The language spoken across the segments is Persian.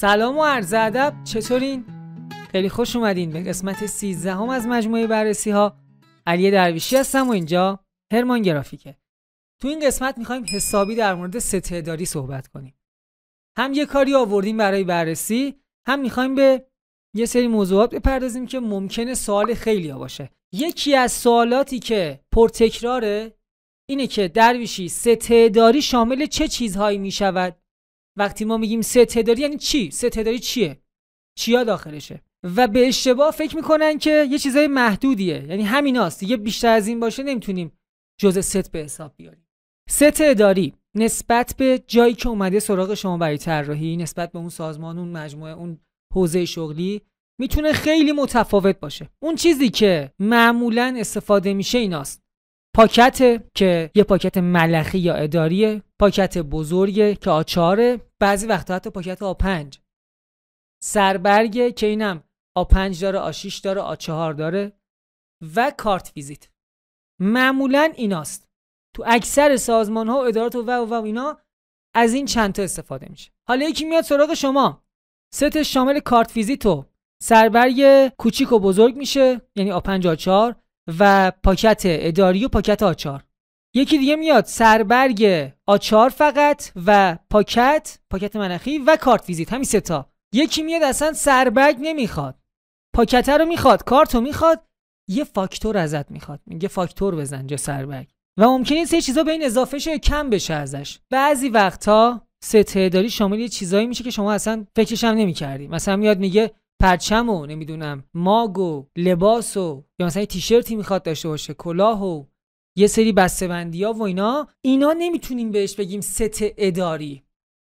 سلام و عرض ادب چطورین خیلی خوش اومدین به قسمت 13 هم از مجموعه بررسی ها علی درویشی هستم و اینجا هرمان گرافیکه تو این قسمت میخوایم حسابی در مورد ستهداری صحبت کنیم هم یه کاری آوردیم برای بررسی هم میخوایم به یه سری موضوعات بپردازیم که ممکنه سوال خیلی ها باشه یکی از سوالاتی که پرتکراره اینه که درویشی ستهداری شامل چه چیزهایی میشود وقتی ما میگیم سه اداری یعنی چی سه اداری چیه چیا داخلشه و به اشتباه فکر میکنن که یه چیزای محدودیه یعنی همیناست دیگه بیشتر از این باشه نمیتونیم جزء ست به حساب بیاریم ست اداری نسبت به جایی که اومده سراغ شما برای طراحی نسبت به اون سازمان اون مجموعه اون حوزه شغلی میتونه خیلی متفاوت باشه اون چیزی که معمولا استفاده میشه ایناست پاکت که یه پاکت ملخی یا اداریه پاکت بزرگه که آچاره بعضی وقتا حتی پاکت آ 5 سربرگه که اینم آ داره آشیش داره آ داره و کارت ویزیت معمولا ایناست تو اکثر سازمان ها و ادارات و و و اینا از این چند تا استفاده میشه حالا یکی میاد سراغ شما ست شامل کارت ویزیت و سربرگ کوچیک و بزرگ میشه یعنی آ 5 آ 4 و پاکت اداری و پاکت آچار یکی دیگه میاد سربرگ آچار فقط و پاکت پاکت منخی و کارت ویزیت همین تا یکی میاد اصلا سربرگ نمیخواد پاکت رو میخواد کارت رو میخواد یه فاکتور ازت میخواد میگه فاکتور بزن جا سربرگ و ممکنه سه چیزا به این اضافه شه کم بشه ازش بعضی وقتا سه اداری شامل یه چیزایی میشه که شما اصلا فکرش هم نمیکردی مثلا میاد میگه پرچم و نمیدونم ماگ و لباس و یا مثلا تیشرتی میخواد داشته باشه کلاه و یه سری بسته‌بندی ها و اینا اینا نمیتونیم بهش بگیم ست اداری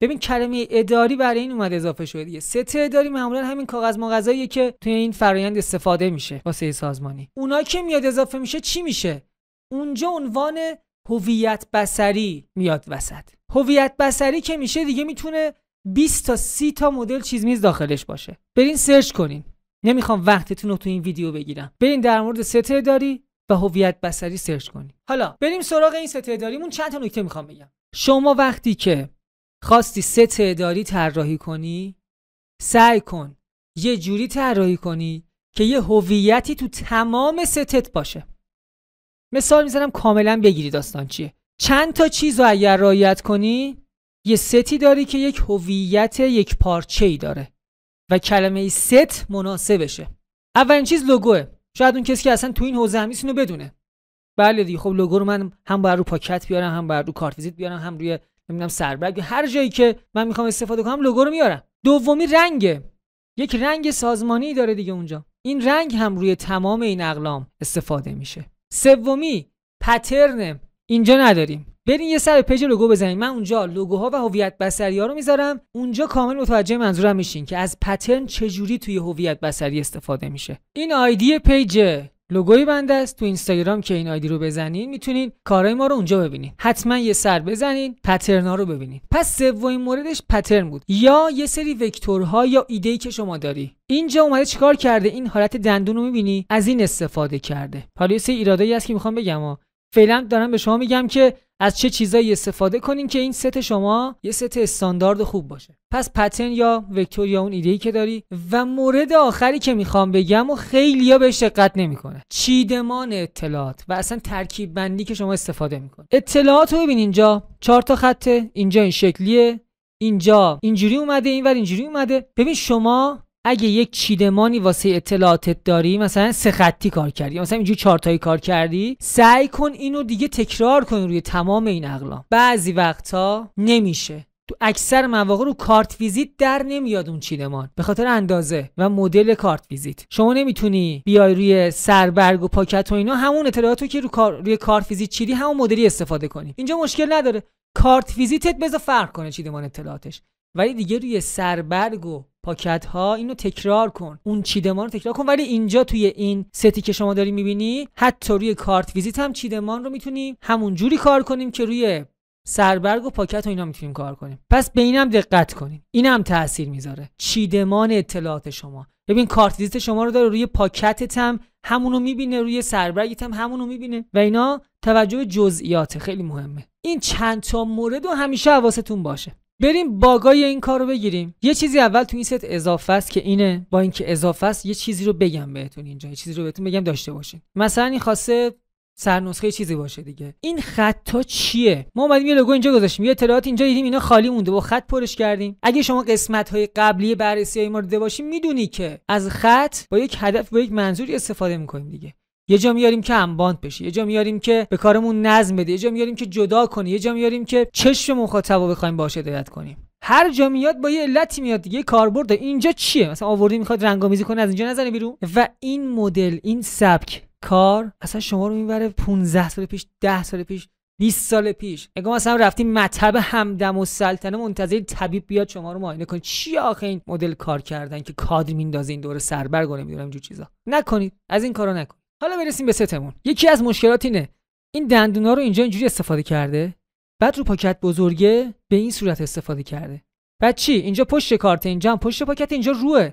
ببین کلمه اداری برای این اومد اضافه شده دیگه ست اداری معمولا همین کاغذ مغزاییه که توی این فرایند استفاده میشه واسه سازمانی اونا که میاد اضافه میشه چی میشه اونجا عنوان هویت بسری میاد وسط هویت بسری که میشه دیگه میتونه 20 تا 30 تا مدل چیز میز داخلش باشه برین سرچ کنین نمیخوام وقتتون رو تو این ویدیو بگیرم برین در مورد ستر داری و هویت بصری سرچ کنین حالا بریم سراغ این ستر داریمون چند تا نکته میخوام بگم شما وقتی که خواستی ستر داری طراحی کنی سعی کن یه جوری طراحی کنی که یه هویتی تو تمام ستت باشه مثال میزنم کاملا بگیری داستان چیه چند تا چیز رو اگر رایت کنی یه ستی داری که یک هویت یک پارچه ای داره و کلمه ست مناسبشه اولین چیز لوگوه شاید اون کسی که اصلا تو این حوزه هم رو بدونه بله دیگه خب لوگو رو من هم بر رو پاکت بیارم هم بر رو کارت ویزیت بیارم هم روی نمیدونم سربرگ هر جایی که من میخوام استفاده کنم لوگو رو میارم دومی رنگه یک رنگ سازمانی داره دیگه اونجا این رنگ هم روی تمام این اقلام استفاده میشه سومی پترن اینجا نداریم برین یه سر پیج لوگو بزنین من اونجا لوگوها و هویت بصری ها رو میذارم اونجا کامل متوجه منظورم میشین که از پترن چجوری توی هویت بصری استفاده میشه این آیدی پیج لوگوی بنده است تو اینستاگرام که این آیدی رو بزنین میتونین کارهای ما رو اونجا ببینین حتما یه سر بزنین پترنا رو ببینین پس سومین موردش پترن بود یا یه سری وکتورها یا ای که شما داری اینجا اومده چیکار کرده این حالت دندون رو میبینی از این استفاده کرده حالا یه سری ایرادایی هست که میخوام بگم فعلا دارم به شما میگم که از چه چیزایی استفاده کنین که این ست شما یه ست استاندارد خوب باشه پس پتن یا وکتور یا اون ایده‌ای که داری و مورد آخری که میخوام بگم و خیلیا بهش دقت نمیکنه چیدمان اطلاعات و اصلا ترکیب بندی که شما استفاده میکنه اطلاعات رو ببین اینجا چهار تا خطه اینجا این شکلیه اینجا اینجوری اومده اینور اینجوری اومده ببین شما اگه یک چیدمانی واسه اطلاعاتت داری مثلا سه خطی کار کردی مثلا اینجوری چارتایی کار کردی سعی کن اینو دیگه تکرار کن روی تمام این اقلام بعضی وقتا نمیشه تو اکثر مواقع رو کارت ویزیت در نمیاد اون چیدمان به خاطر اندازه و مدل کارت ویزیت شما نمیتونی بیای روی سربرگ و پاکت و اینا همون اطلاعات که رو کار... روی کارت ویزیت چیدی همون مدلی استفاده کنی اینجا مشکل نداره کارت ویزیتت بذار فرق کنه چیدمان اطلاعاتش ولی دیگه روی سربرگ و پاکت ها اینو تکرار کن اون چیدمان رو تکرار کن ولی اینجا توی این ستی که شما داری میبینی حتی روی کارت ویزیت هم چیدمان رو می‌تونیم همون جوری کار کنیم که روی سربرگ و پاکت و اینا میتونیم کار کنیم پس به اینم دقت کنیم اینم تاثیر میذاره چیدمان اطلاعات شما ببین کارت ویزیت شما رو داره روی پاکتت هم همونو میبینه روی سربرگت هم همونو میبینه و اینا توجه جزئیات خیلی مهمه این چند تا مورد و همیشه حواستون باشه بریم باگای این کار رو بگیریم یه چیزی اول تو این ست اضافه است که اینه با اینکه اضافه است یه چیزی رو بگم بهتون اینجا یه چیزی رو بهتون بگم داشته باشین مثلا این خاصه سرنسخه چیزی باشه دیگه این خطا چیه ما اومدیم یه لوگو اینجا گذاشتیم یه اطلاعات اینجا دیدیم اینا خالی مونده با خط پرش کردیم اگه شما قسمت های قبلی بررسی های ما رو باشیم میدونی که از خط با یک هدف با یک منظوری استفاده میکنیم دیگه یه جا میاریم که انباند بشه یه جا میاریم که به کارمون نظم بده یه جا میاریم که جدا کنی یه جا میاریم که چشم مخاطب رو بخوایم باهاش هدایت کنیم هر جا میاد با یه علتی میاد دیگه کاربرد اینجا چیه مثلا آوردی میخواد رنگامیزی کنه از اینجا نزنه بیرون و این مدل این سبک کار اصلا شما رو میبره 15 سال پیش 10 سال پیش 20 سال پیش اگه مثلا رفتیم مطب همدم و سلطنه منتظر طبیب بیاد شما رو معاینه کنه چی آخه این مدل کار کردن که کادر میندازه این دور سربر کنه میدونم اینجور چیزا نکنید از این کارو نکنید حالا برسیم به ستمون یکی از مشکلات اینه این دندونا رو اینجا اینجوری استفاده کرده بعد رو پاکت بزرگه به این صورت استفاده کرده بعد چی اینجا پشت کارت اینجا هم پشت پاکت اینجا روه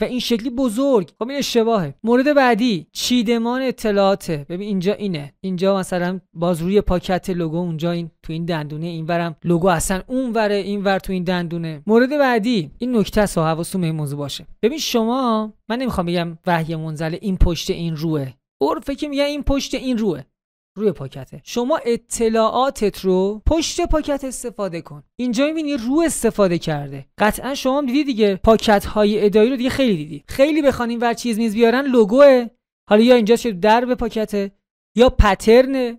و این شکلی بزرگ خب این اشتباهه مورد بعدی چیدمان اطلاعاته ببین اینجا اینه اینجا مثلا باز روی پاکت لوگو اونجا این تو این دندونه اینورم لوگو اصلا اونوره اینور تو این دندونه مورد بعدی این نکته است حواستون به این موضوع باشه ببین شما من نمیخوام بگم وحی منزله این پشت این روه فکر که میگن این پشت این روه روی پاکته شما اطلاعاتت رو پشت پاکت استفاده کن اینجا میبینی رو استفاده کرده قطعا شما هم دیدی دیگه پاکت های ادایی رو دیگه خیلی دیدی خیلی بخوان ور چیز میز بیارن لوگوه حالا یا اینجا در به پاکته یا پترن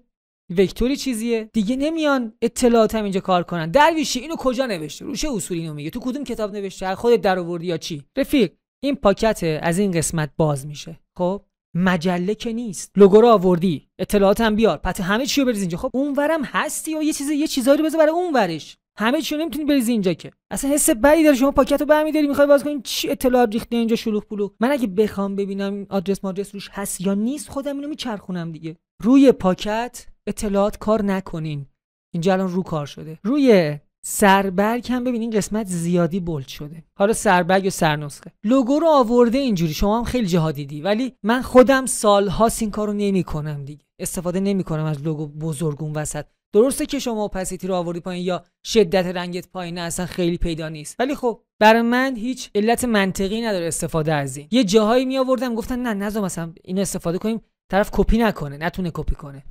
وکتوری چیزیه دیگه نمیان اطلاعات هم اینجا کار کنن درویشی اینو کجا نوشته روش اصولی اینو میگه تو کدوم کتاب نوشته خودت در آوردی یا چی رفیق این پاکت از این قسمت باز میشه خب مجله که نیست لوگو رو آوردی اطلاعات هم بیار پس همه چی رو بریز اینجا خب اونورم هستی و یه چیز یه چیزایی رو بذار برای اونورش همه چی نمیتونی بریزی اینجا که اصلا حس بدی داره شما پاکت رو برمیداری میخوای باز کنی چی اطلاعات ریخته اینجا شلوغ پلو من اگه بخوام ببینم آدرس مادرس روش هست یا نیست خودم اینو میچرخونم دیگه روی پاکت اطلاعات کار نکنین اینجا الان رو کار شده روی سربرگ هم ببینین قسمت زیادی بولد شده حالا سربرگ و سرنسخه لوگو رو آورده اینجوری شما هم خیلی جهادی دیدی ولی من خودم سالهاست این کارو نمیکنم دیگه استفاده نمیکنم از لوگو بزرگون وسط درسته که شما اپاسیتی رو آوردی پایین یا شدت رنگت پایین اصلا خیلی پیدا نیست ولی خب برای من هیچ علت منطقی نداره استفاده از این یه جاهایی می آوردم گفتن نه مثلا اینو استفاده کنیم طرف کپی نکنه نتونه کپی کنه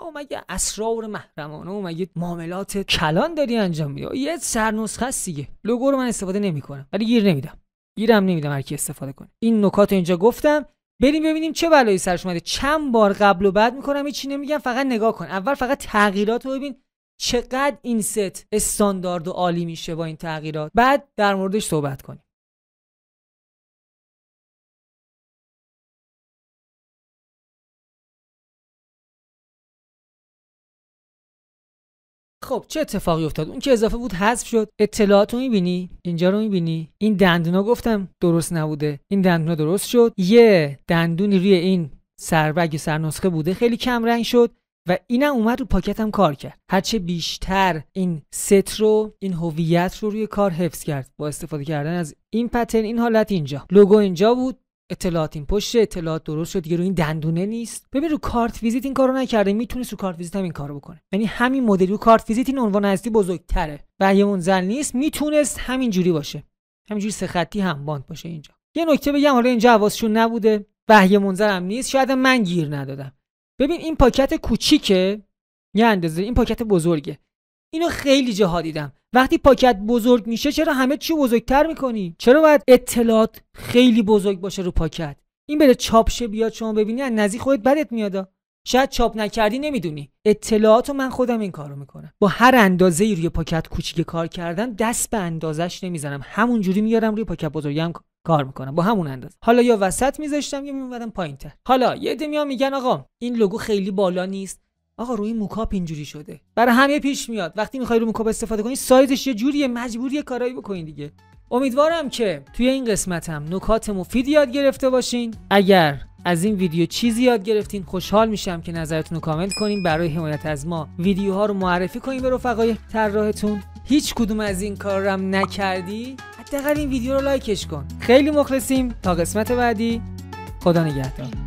او مگه اسرار محرمانه و مگه معاملات کلان داری انجام میدی یه سرنسخه است دیگه لوگو رو من استفاده نمیکنم ولی گیر نمیدم گیرم نمیدم هر کی استفاده کنه این نکات رو اینجا گفتم بریم ببینیم چه بلایی سرش اومده چند بار قبل و بعد میکنم هیچی نمیگم فقط نگاه کن اول فقط تغییرات رو ببین چقدر این ست استاندارد و عالی میشه با این تغییرات بعد در موردش صحبت کنیم خب چه اتفاقی افتاد اون که اضافه بود حذف شد اطلاعات رو میبینی اینجا رو میبینی این دندونا گفتم درست نبوده این دندونا درست شد یه دندونی روی این سربگ سرنسخه بوده خیلی کم رنگ شد و اینم اومد رو پاکتم کار کرد هرچه بیشتر این ست رو این هویت رو روی کار حفظ کرد با استفاده کردن از این پترن این حالت اینجا لوگو اینجا بود اطلاعات این پشت اطلاعات درست شد دیگه رو این دندونه نیست ببین رو کارت ویزیت این کارو نکرده میتونست رو کارت ویزیت هم این کارو بکنه یعنی همین مدل رو کارت ویزیت این عنوان هستی بزرگتره و یه منزل نیست میتونست همین جوری باشه همینجوری سه خطی هم باند باشه اینجا یه نکته بگم حالا اینجا حواسشون نبوده بهیه هم نیست شاید من گیر ندادم ببین این پاکت کوچیکه یه اندازه این پاکت بزرگه اینو خیلی جاها دیدم وقتی پاکت بزرگ میشه چرا همه چی بزرگتر میکنی چرا باید اطلاعات خیلی بزرگ باشه رو پاکت این بره چاپ شه بیاد شما ببینی از نزدیک خودت بدت میادا شاید چاپ نکردی نمیدونی اطلاعاتو من خودم این کارو میکنم با هر اندازه ای روی پاکت کوچیک کار کردن دست به اندازش نمیزنم همونجوری میارم روی پاکت بزرگم کار میکنم با همون اندازه حالا یا وسط میذاشتم یا میومدم پایینتر حالا یه عده میگن آقا این لوگو خیلی بالا نیست آقا روی موکاپ اینجوری شده برای همه پیش میاد وقتی میخوای روی موکاپ استفاده کنی سایزش یه جوریه مجبوری یه کارایی بکنین دیگه امیدوارم که توی این قسمتم نکات مفید یاد گرفته باشین اگر از این ویدیو چیزی یاد گرفتین خوشحال میشم که نظرتون رو کامنت کنین برای حمایت از ما ویدیوها رو معرفی کنین به رفقای طراحتون هیچ کدوم از این کار هم نکردی حداقل این ویدیو رو لایکش کن خیلی مخلصیم تا قسمت بعدی خدا نگهدار